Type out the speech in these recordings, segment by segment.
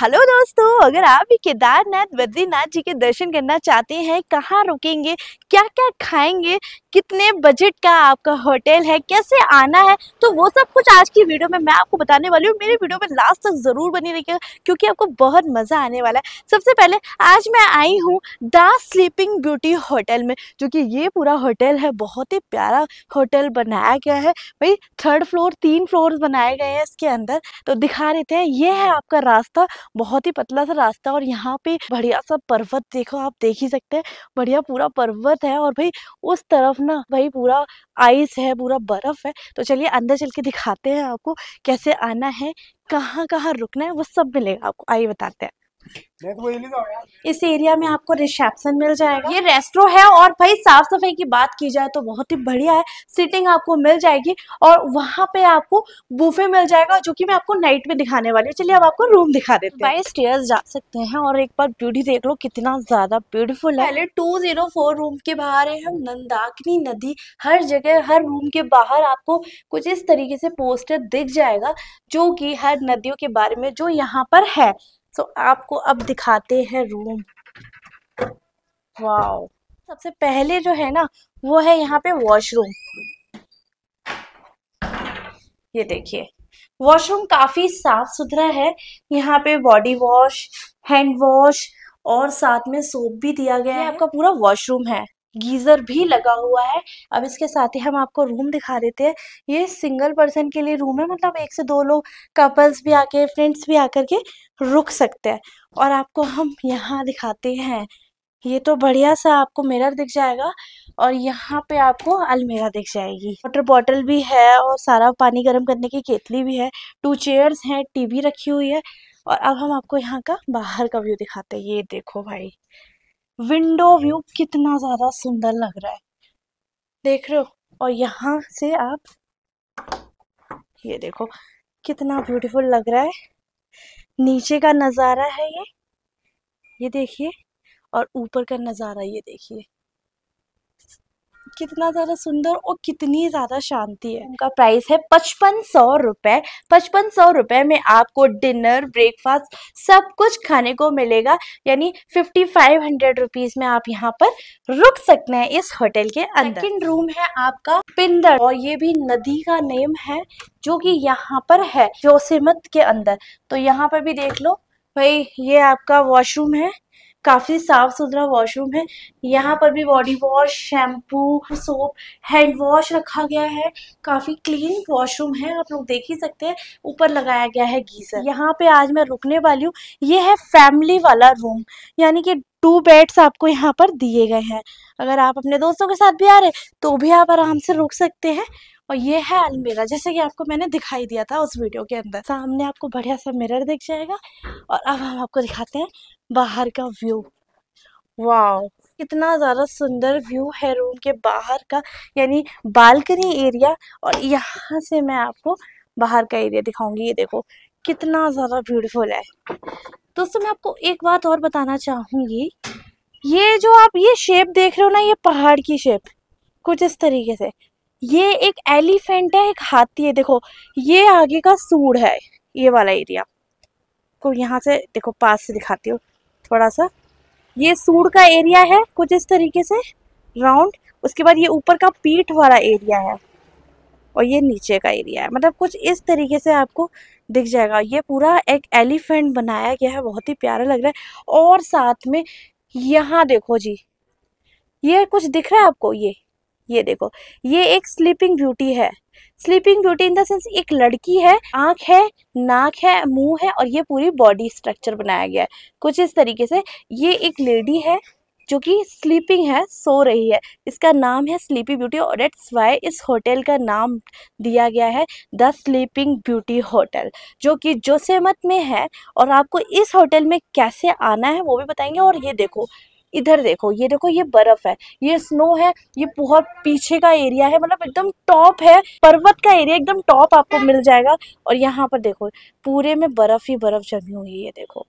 Hello दोस्तों अगर आप भी केदारनाथ बद्रीनाथ जी के दर्शन करना चाहते हैं कहाँ रुकेंगे क्या क्या खाएंगे कितने बजट का आपका होटल है कैसे आना है तो वो सब कुछ आज की वीडियो में मैं आपको बताने वाली हूँ मेरी वीडियो में लास्ट तक ज़रूर बनी रहिएगा क्योंकि आपको बहुत मज़ा आने वाला है सबसे पहले आज मैं आई हूँ द स्लीपिंग ब्यूटी होटल में जो कि ये पूरा होटल है बहुत ही प्यारा होटल बनाया गया है भाई थर्ड फ्लोर तीन फ्लोर बनाए गए हैं इसके अंदर तो दिखा रहे हैं ये है आपका रास्ता बहुत ही पतला सा रास्ता और यहाँ पे बढ़िया सा पर्वत देखो आप देख ही सकते हैं बढ़िया पूरा पर्वत है और भाई उस तरफ ना भाई पूरा आइस है पूरा बर्फ है तो चलिए अंदर चल के दिखाते हैं आपको कैसे आना है कहाँ कहाँ रुकना है वो सब मिलेगा आपको आइए बताते हैं तो इस एरिया में आपको रिसेप्शन मिल जाएगा ये रेस्ट्रो है और भाई साफ सफाई की बात की जाए तो बहुत ही बढ़िया है सीटिंग आपको मिल जाएगी और वहाँ पे आपको बूफे मिल जाएगा जो कि मैं आपको नाइट में दिखाने वाली हूँ चलिए अब आपको रूम दिखा देते हैं भाई स्टेयर्स जा सकते हैं और एक बार ब्यूटी देख लो कितना ज्यादा ब्यूटीफुल है पहले टू जीरो फोर रूम के बाहर है हम नंदाकिनी नदी हर जगह हर रूम के बाहर आपको कुछ इस तरीके से पोस्टर दिख जाएगा जो की हर नदियों के बारे में जो यहाँ पर है सो तो so, आपको अब दिखाते हैं रूम वाओ सबसे पहले जो है ना वो है यहाँ पे वॉशरूम ये देखिए वॉशरूम काफ़ी साफ सुथरा है यहाँ पे बॉडी वॉश हैंड वॉश और साथ में सोप भी दिया गया है आपका पूरा वॉशरूम है गीज़र भी लगा हुआ है अब इसके साथ ही हम आपको रूम दिखा देते हैं ये सिंगल पर्सन के लिए रूम है मतलब एक से दो लोग कपल्स भी आके फ्रेंड्स भी आकर के रुक सकते हैं और आपको हम यहाँ दिखाते हैं ये तो बढ़िया सा आपको मिरर दिख जाएगा और यहाँ पे आपको अलमेरा दिख जाएगी वाटर बॉटल भी है और सारा पानी गर्म करने की केतली भी है टू चेयर्स हैं टीवी रखी हुई है और अब हम आपको यहाँ का बाहर का व्यू दिखाते हैं ये देखो भाई विंडो व्यू कितना ज़्यादा सुंदर लग रहा है देख रहे हो और यहाँ से आप ये देखो कितना ब्यूटीफुल लग रहा है नीचे का नज़ारा है ये ये देखिए और ऊपर का नज़ारा ये देखिए कितना ज़्यादा सुंदर और कितनी ज़्यादा शांति है उनका प्राइस है पचपन सौ रुपये पचपन सौ रुपए में आपको डिनर ब्रेकफास्ट सब कुछ खाने को मिलेगा यानी फिफ्टी फाइव हंड्रेड रुपीज़ में आप यहाँ पर रुक सकते हैं इस होटल के अंदर सेकंड रूम है आपका पिंदर और ये भी नदी का नेम है जो कि यहाँ पर है जोसेमत के अंदर तो यहाँ पर भी देख लो भाई ये आपका वॉशरूम है काफ़ी साफ सुथरा वॉशरूम है यहाँ पर भी body wash shampoo soap hand wash रखा गया है काफ़ी क्लीन वॉशरूम है आप लोग देख ही सकते हैं ऊपर लगाया गया है गीजर यहाँ पे आज मैं रुकने वाली हूँ ये है फैमिली वाला रूम यानी कि टू बेड्स आपको यहाँ पर दिए गए हैं अगर आप अपने दोस्तों के साथ भी आ रहे तो भी आप आराम से रुक सकते हैं और ये है अलमेरा जैसे कि आपको मैंने दिखाई दिया था उस वीडियो के अंदर सामने आपको बढ़िया सा मिरर दिख जाएगा और अब हम आपको दिखाते हैं बाहर का व्यू वाह कितना ज़्यादा सुंदर व्यू है रूम के बाहर का यानी बालकनी एरिया और यहाँ से मैं आपको बाहर का एरिया दिखाऊंगी ये देखो कितना ज़्यादा ब्यूटीफुल है दोस्तों मैं आपको एक बात और बताना चाहूँगी ये जो आप ये शेप देख रहे हो ना ये पहाड़ की शेप कुछ इस तरीके से ये एक एलिफेंट है एक हाथी है देखो ये आगे का सूढ़ है ये वाला एरिया को तो यहाँ से देखो पास से दिखाती हूँ थोड़ा सा ये सूढ़ का एरिया है कुछ इस तरीके से राउंड उसके बाद ये ऊपर का पीठ वाला एरिया है और ये नीचे का एरिया है मतलब कुछ इस तरीके से आपको दिख जाएगा ये पूरा एक एलिफेंट बनाया गया है बहुत ही प्यारा लग रहा है और साथ में यहाँ देखो जी ये कुछ दिख रहा है आपको ये ये देखो ये एक स्लीपिंग ब्यूटी है sleeping beauty in the sense एक लड़की है आंख है नाक है मुंह है और ये पूरी बॉडी स्ट्रक्चर बनाया गया है कुछ इस तरीके से ये एक लेडी है जो कि स्लीपिंग है सो रही है इसका नाम है स्लीपी ब्यूटी और डेट्स वाई इस होटल का नाम दिया गया है द स्लीपिंग ब्यूटी होटल जो कि जोसेमत में है और आपको इस होटल में कैसे आना है वो भी बताएंगे और ये देखो इधर देखो ये देखो ये बर्फ है ये स्नो है ये बहुत पीछे का एरिया है मतलब एकदम टॉप है पर्वत का एरिया एकदम टॉप आपको मिल जाएगा और यहाँ पर देखो पूरे में बर्फ ही बर्फ जमी हुई है देखो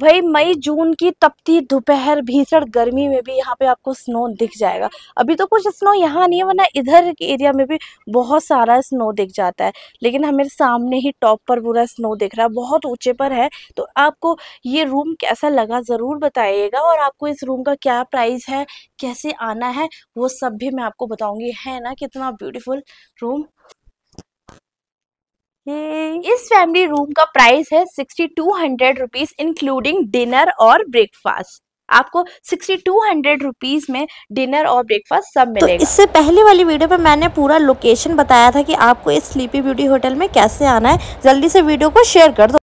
भाई मई जून की तपती दोपहर भीषण गर्मी में भी यहाँ पे आपको स्नो दिख जाएगा अभी तो कुछ स्नो यहाँ नहीं है वरना इधर के एरिया में भी बहुत सारा स्नो दिख जाता है लेकिन हमें सामने ही टॉप पर पूरा स्नो दिख रहा है बहुत ऊंचे पर है तो आपको ये रूम कैसा लगा ज़रूर बताइएगा और आपको इस रूम का क्या प्राइस है कैसे आना है वो सब भी मैं आपको बताऊँगी है ना कितना ब्यूटीफुल रूम हम्म। इस फैमिली रूम का प्राइस है sixty two hundred rupees including dinner और ब्रेकफास्ट आपको सिक्सटी टू हंड्रेड रुपीज में डिनर और ब्रेकफास्ट सब तो मिलेगा तो इससे पहले वाली वीडियो पे मैंने पूरा लोकेशन बताया था कि आपको इस स्लीपी ब्यूटी होटल में कैसे आना है जल्दी से वीडियो को शेयर कर दो